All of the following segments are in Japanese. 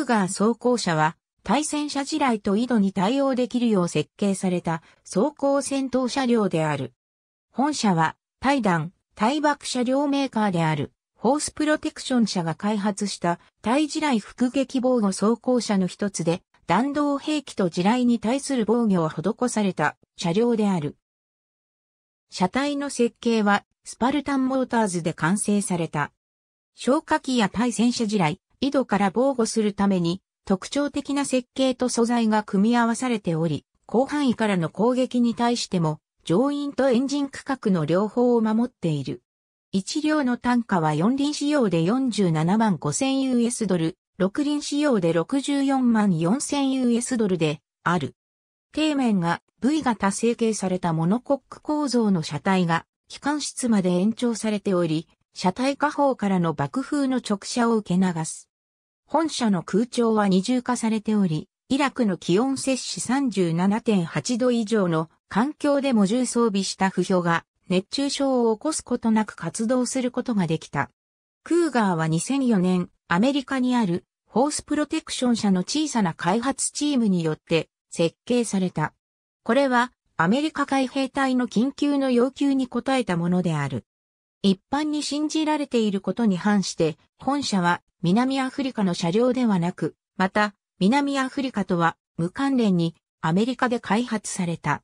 クーガー装甲車は、対戦車地雷と井戸に対応できるよう設計された装甲戦闘車両である。本社は、対弾、対爆車両メーカーである、ホースプロテクション社が開発した対地雷副撃防護装甲車の一つで、弾道兵器と地雷に対する防御を施された車両である。車体の設計はスパルタンモーターズで完成された。消火器や対戦車地雷、井戸から防護するために特徴的な設計と素材が組み合わされており、広範囲からの攻撃に対しても乗員とエンジン区画の両方を守っている。一両の単価は4輪仕様で47万5千 u s ドル、6輪仕様で64万4千 u s ドルである。底面が V 型成形されたモノコック構造の車体が機関室まで延長されており、車体下方からの爆風の直射を受け流す。本社の空調は二重化されており、イラクの気温摂氏37.8度以上の環境でも重装備した不評が熱中症を起こすことなく活動することができた。クーガーは2004年、アメリカにあるホースプロテクション社の小さな開発チームによって設計された。これはアメリカ海兵隊の緊急の要求に応えたものである。一般に信じられていることに反して、本社は南アフリカの車両ではなく、また、南アフリカとは無関連にアメリカで開発された。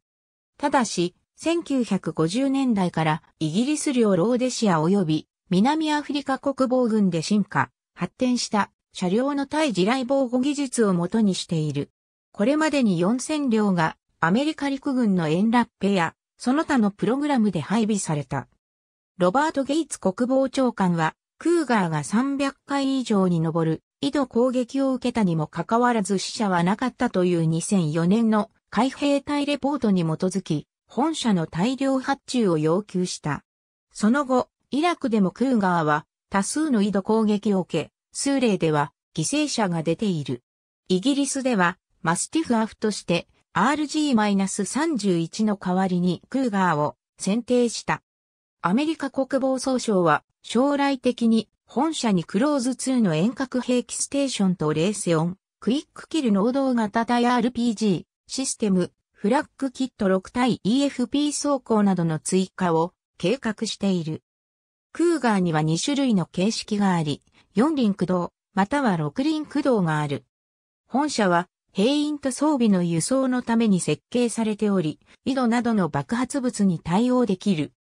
ただし、1950年代からイギリス領ローデシア及び南アフリカ国防軍で進化、発展した車両の対地雷防護技術をもとにしている。これまでに4000両がアメリカ陸軍のエンラッペやその他のプログラムで配備された。ロバート・ゲイツ国防長官はクーガーが300回以上に上る井戸攻撃を受けたにもかかわらず死者はなかったという2004年の海兵隊レポートに基づき、本社の大量発注を要求した。その後、イラクでもクーガーは多数の井戸攻撃を受け、数例では犠牲者が出ている。イギリスではマスティフアフとして RG-31 の代わりにクーガーを選定した。アメリカ国防総省は将来的に本社にクローズ2の遠隔兵器ステーションとレースオン、クイックキル能動型対 RPG、システム、フラッグキット6対 EFP 走行などの追加を計画している。クーガーには2種類の形式があり、4輪駆動、または6輪駆動がある。本社は兵員と装備の輸送のために設計されており、井戸などの爆発物に対応できる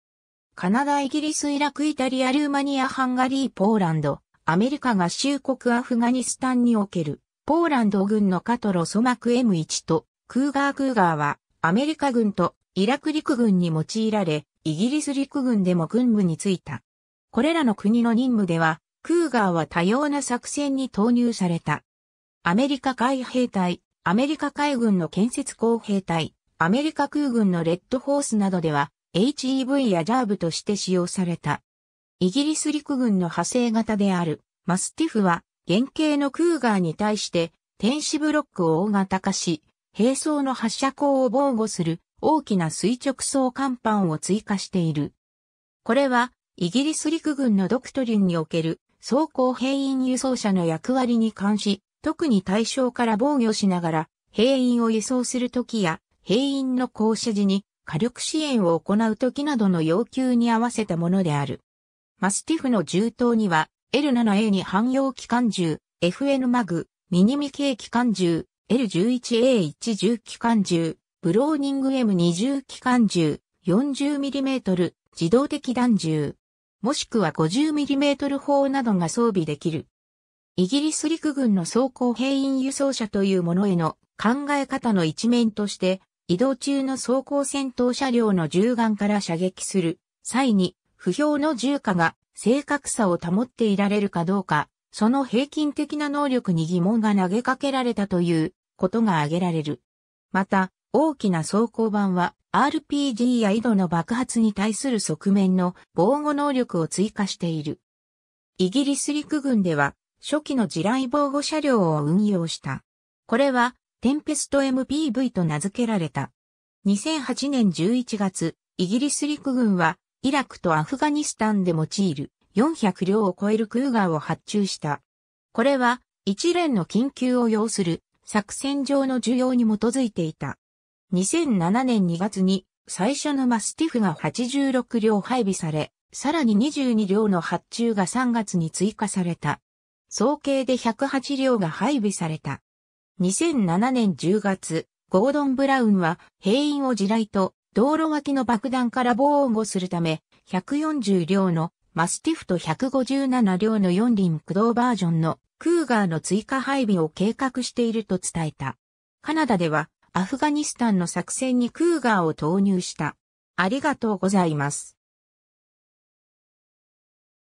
カナダ、イギリス、イラク、イタリア、ルーマニア、ハンガリー、ポーランド、アメリカ合衆国アフガニスタンにおける、ポーランド軍のカトロソマク M1 と、クーガークーガーは、アメリカ軍とイラク陸軍に用いられ、イギリス陸軍でも軍務に就いた。これらの国の任務では、クーガーは多様な作戦に投入された。アメリカ海兵隊、アメリカ海軍の建設工兵隊、アメリカ空軍のレッドホースなどでは、HEV やジャーブとして使用された。イギリス陸軍の派生型であるマスティフは原型のクーガーに対して天使ブロックを大型化し、並走の発射口を防護する大きな垂直層甲板を追加している。これはイギリス陸軍のドクトリンにおける装甲兵員輸送車の役割に関し、特に対象から防御しながら兵員を輸送するときや兵員の降車時に火力支援を行う時などの要求に合わせたものである。マスティフの銃刀には L7A に汎用機関銃、FN マグ、ミニミ系機関銃、L11A10 機関銃、ブローニング M20 機関銃、40mm 自動的弾銃、もしくは 50mm 砲などが装備できる。イギリス陸軍の装甲兵員輸送車というものへの考え方の一面として、移動中の装甲戦闘車両の銃眼から射撃する際に、不評の銃火が正確さを保っていられるかどうか、その平均的な能力に疑問が投げかけられたということが挙げられる。また、大きな装甲版は RPG や井戸の爆発に対する側面の防護能力を追加している。イギリス陸軍では初期の地雷防護車両を運用した。これはテンペスト MPV と名付けられた。2008年11月、イギリス陸軍は、イラクとアフガニスタンで用いる400両を超えるクーガーを発注した。これは、一連の緊急を要する作戦上の需要に基づいていた。2007年2月に最初のマスティフが86両配備され、さらに22両の発注が3月に追加された。総計で108両が配備された。2007年10月、ゴードン・ブラウンは兵員を地雷と道路脇の爆弾から防護するため、140両のマスティフと157両の4輪駆動バージョンのクーガーの追加配備を計画していると伝えた。カナダではアフガニスタンの作戦にクーガーを投入した。ありがとうございます。